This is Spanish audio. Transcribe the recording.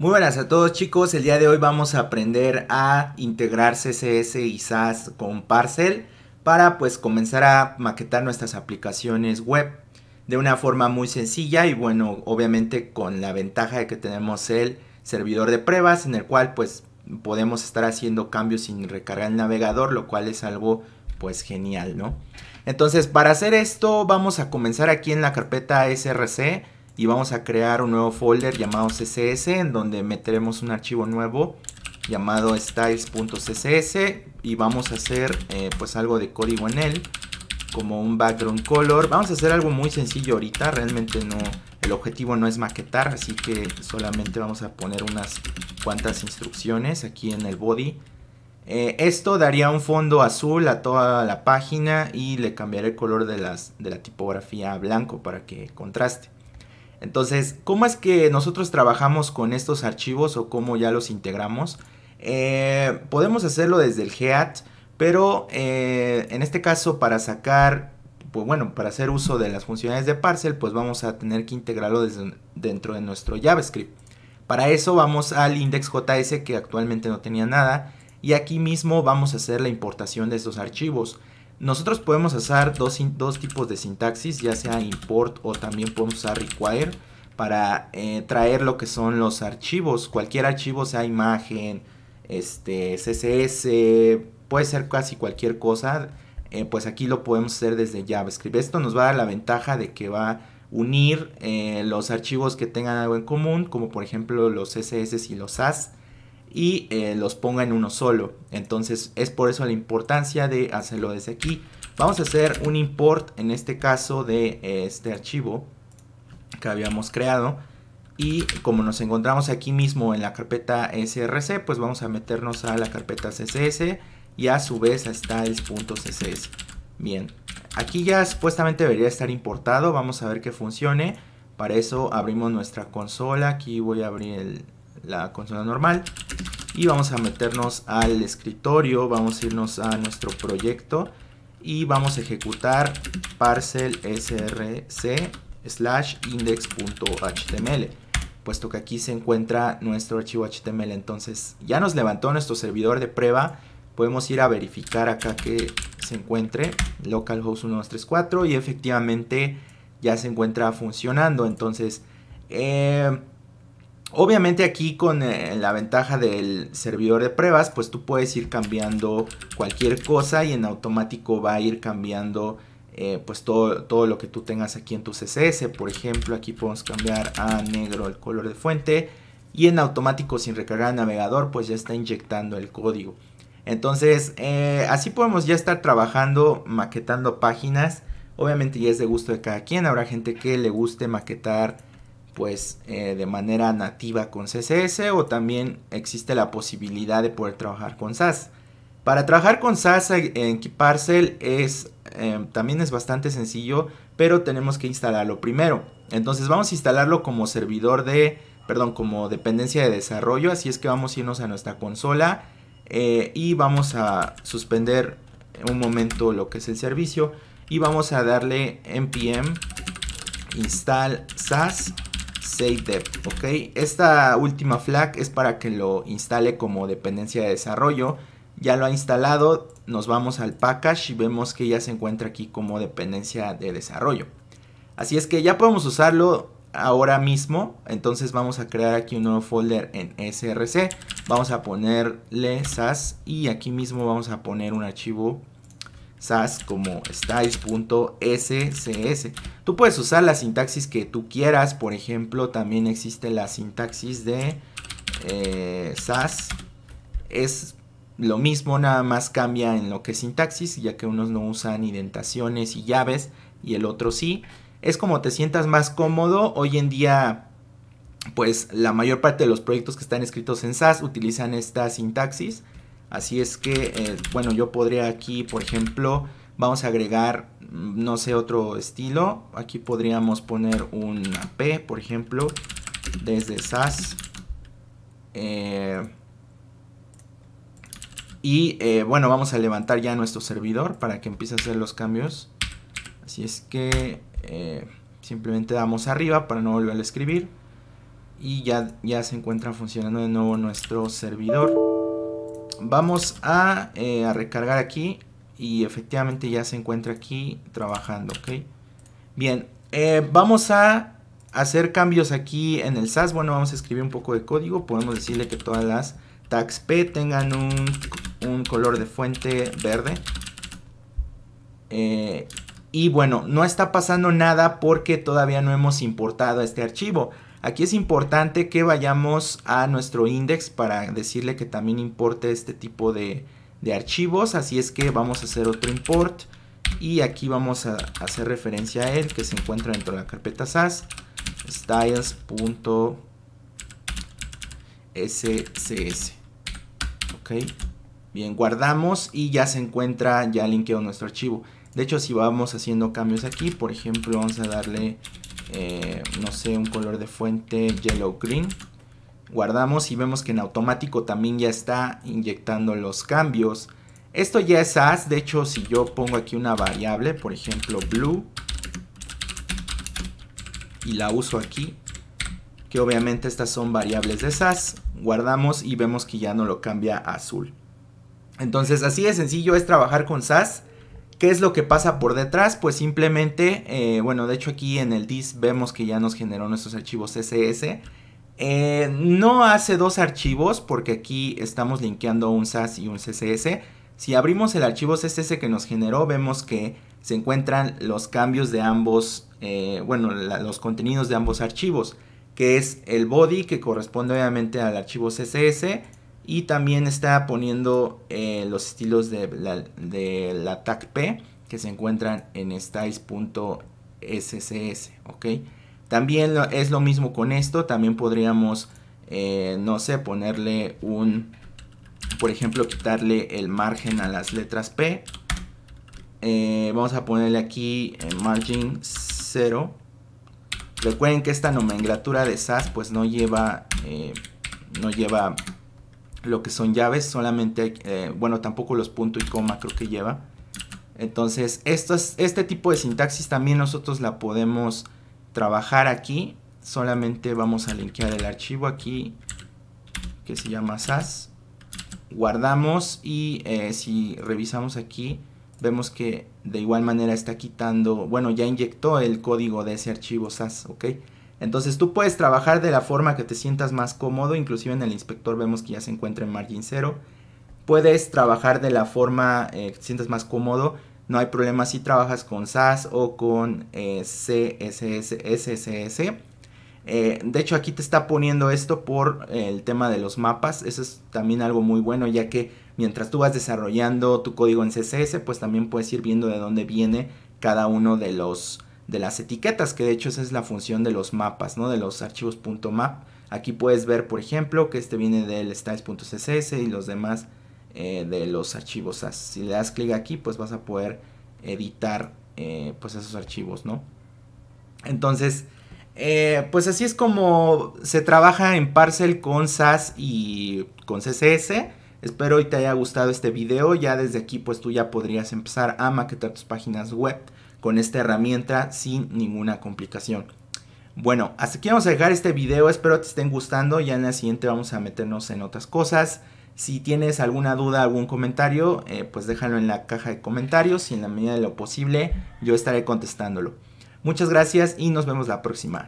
Muy buenas a todos chicos, el día de hoy vamos a aprender a integrar CSS y SASS con Parcel para pues comenzar a maquetar nuestras aplicaciones web de una forma muy sencilla y bueno, obviamente con la ventaja de que tenemos el servidor de pruebas en el cual pues podemos estar haciendo cambios sin recargar el navegador, lo cual es algo pues genial, ¿no? Entonces para hacer esto vamos a comenzar aquí en la carpeta SRC y vamos a crear un nuevo folder llamado CSS en donde meteremos un archivo nuevo llamado styles.css y vamos a hacer eh, pues algo de código en él como un background color vamos a hacer algo muy sencillo ahorita realmente no el objetivo no es maquetar así que solamente vamos a poner unas cuantas instrucciones aquí en el body eh, esto daría un fondo azul a toda la página y le cambiaré el color de, las, de la tipografía a blanco para que contraste entonces, ¿cómo es que nosotros trabajamos con estos archivos o cómo ya los integramos? Eh, podemos hacerlo desde el GEAT, pero eh, en este caso para sacar, pues bueno, para hacer uso de las funciones de parcel, pues vamos a tener que integrarlo dentro de nuestro JavaScript. Para eso vamos al index.js que actualmente no tenía nada y aquí mismo vamos a hacer la importación de estos archivos. Nosotros podemos hacer dos, dos tipos de sintaxis, ya sea import o también podemos usar require para eh, traer lo que son los archivos. Cualquier archivo, sea imagen, este, CSS, puede ser casi cualquier cosa. Eh, pues aquí lo podemos hacer desde JavaScript. Esto nos va a dar la ventaja de que va a unir eh, los archivos que tengan algo en común, como por ejemplo los CSS y los SAS y eh, los ponga en uno solo. Entonces es por eso la importancia de hacerlo desde aquí. Vamos a hacer un import en este caso de eh, este archivo que habíamos creado. Y como nos encontramos aquí mismo en la carpeta src, pues vamos a meternos a la carpeta css y a su vez a styles.css. Bien, aquí ya supuestamente debería estar importado, vamos a ver que funcione. Para eso abrimos nuestra consola, aquí voy a abrir el, la consola normal. Y vamos a meternos al escritorio, vamos a irnos a nuestro proyecto y vamos a ejecutar parcel src slash index.html puesto que aquí se encuentra nuestro archivo HTML. Entonces ya nos levantó nuestro servidor de prueba. Podemos ir a verificar acá que se encuentre localhost 1234 y efectivamente ya se encuentra funcionando. Entonces eh, Obviamente aquí con eh, la ventaja del servidor de pruebas, pues tú puedes ir cambiando cualquier cosa y en automático va a ir cambiando eh, pues todo, todo lo que tú tengas aquí en tu CSS. Por ejemplo, aquí podemos cambiar a negro el color de fuente y en automático sin recargar el navegador, pues ya está inyectando el código. Entonces, eh, así podemos ya estar trabajando, maquetando páginas. Obviamente ya es de gusto de cada quien, habrá gente que le guste maquetar pues eh, de manera nativa con CSS o también existe la posibilidad de poder trabajar con SAS. Para trabajar con SAS en Kiparcel es, em, también es bastante sencillo, pero tenemos que instalarlo primero. Entonces vamos a instalarlo como servidor de, perdón, como dependencia de desarrollo, así es que vamos a irnos a nuestra consola eh, y vamos a suspender un momento lo que es el servicio y vamos a darle npm install SAS save ok. Esta última flag es para que lo instale como dependencia de desarrollo. Ya lo ha instalado, nos vamos al package y vemos que ya se encuentra aquí como dependencia de desarrollo. Así es que ya podemos usarlo ahora mismo. Entonces vamos a crear aquí un nuevo folder en src. Vamos a ponerle sas y aquí mismo vamos a poner un archivo SAS como styles.scs. Tú puedes usar la sintaxis que tú quieras. Por ejemplo, también existe la sintaxis de eh, SAS. Es lo mismo, nada más cambia en lo que es sintaxis, ya que unos no usan indentaciones y llaves y el otro sí. Es como te sientas más cómodo. Hoy en día, pues la mayor parte de los proyectos que están escritos en SAS utilizan esta sintaxis. Así es que, eh, bueno, yo podría aquí, por ejemplo, vamos a agregar, mm, no sé, otro estilo. Aquí podríamos poner una P, por ejemplo, desde SAS. Eh, y eh, bueno, vamos a levantar ya nuestro servidor para que empiece a hacer los cambios. Así es que simplemente damos arriba para no volver a escribir. Y ya, ya se encuentra funcionando de nuevo nuestro servidor. Vamos eh, a, recargar aquí y efectivamente ya se encuentra aquí trabajando, ¿ok? Bien, eh, vamos a hacer cambios aquí en el SAS. Bueno, vamos a escribir un poco de código. Podemos decirle que todas las tags P tengan un, color de fuente verde. Eh, y bueno, no está pasando nada porque todavía no hemos importado este archivo. Aquí es importante que vayamos a nuestro index para decirle que también importe este tipo de, archivos. Así es que vamos a hacer otro import y aquí vamos a hacer referencia a él que se encuentra dentro de la carpeta SAS styles.scs. ok bien guardamos y ya se encuentra ya linkeado nuestro archivo de hecho si vamos haciendo cambios aquí por ejemplo vamos a darle eh, no sé, un color de fuente yellow green. Guardamos y vemos que en automático también ya está inyectando los cambios. Esto ya es SAS de hecho si yo pongo aquí una variable, por ejemplo blue, y la uso aquí, que obviamente estas son variables de SAS, guardamos y vemos que ya no lo cambia a azul. Entonces así de sencillo es trabajar con SAS ¿Qué es lo que pasa por detrás? Pues simplemente, eh, bueno, de hecho aquí en el dis vemos que ya nos generó nuestros archivos CSS. Eh, no hace dos archivos porque aquí estamos linkeando un SAS y un CSS. Si abrimos el archivo CSS que nos generó, vemos que se encuentran los cambios de ambos, eh, bueno, los contenidos de ambos archivos, que es el body que corresponde obviamente al archivo CSS y también está poniendo eh, los estilos de la, de TAC P que se encuentran en styles.ss. También es lo mismo con esto, también podríamos, eh, no sé, ponerle un, por ejemplo, quitarle el margen a las letras P. Eh, vamos a ponerle aquí margin 0. Recuerden que esta nomenclatura de SAS pues no lleva, no lleva lo que son llaves, solamente, eh, bueno, tampoco los punto y coma creo que lleva. Entonces, este tipo de sintaxis también nosotros la podemos trabajar aquí. Solamente vamos a linkear el archivo aquí, que se llama SAS. Guardamos y eh, si revisamos aquí, vemos que de igual manera está quitando, bueno, ya inyectó el código de ese archivo SAS, ¿ok? Entonces tú puedes trabajar de la forma que te sientas más cómodo, inclusive en el inspector vemos que ya se encuentra en margin cero. Puedes trabajar de la forma eh, que te sientas más cómodo, no hay problema si trabajas con SAS o con eh, CSS, eh, de hecho aquí te está poniendo esto por eh, el tema de los mapas, eso es también algo muy bueno ya que mientras tú vas desarrollando tu código en CSS pues también puedes ir viendo de dónde viene cada uno de los de las etiquetas, que de hecho esa es la función de los mapas, ¿no? De los archivos .map. Aquí puedes ver, por ejemplo, que este viene del styles.css y los demás eh, de los archivos SAS. Si le das clic aquí, pues vas a poder editar eh, pues esos archivos, ¿no? Entonces, eh, pues así es como se trabaja en Parcel con SAS y con CSS. Espero y te haya gustado este video. Ya desde aquí, pues tú ya podrías empezar a maquetar tus páginas web con esta herramienta sin ninguna complicación. Bueno, hasta aquí vamos a dejar este video, espero te estén gustando, ya en la siguiente vamos a meternos en otras cosas. Si tienes alguna duda, algún comentario, eh, pues déjalo en la caja de comentarios y en la medida de lo posible yo estaré contestándolo. Muchas gracias y nos vemos la próxima.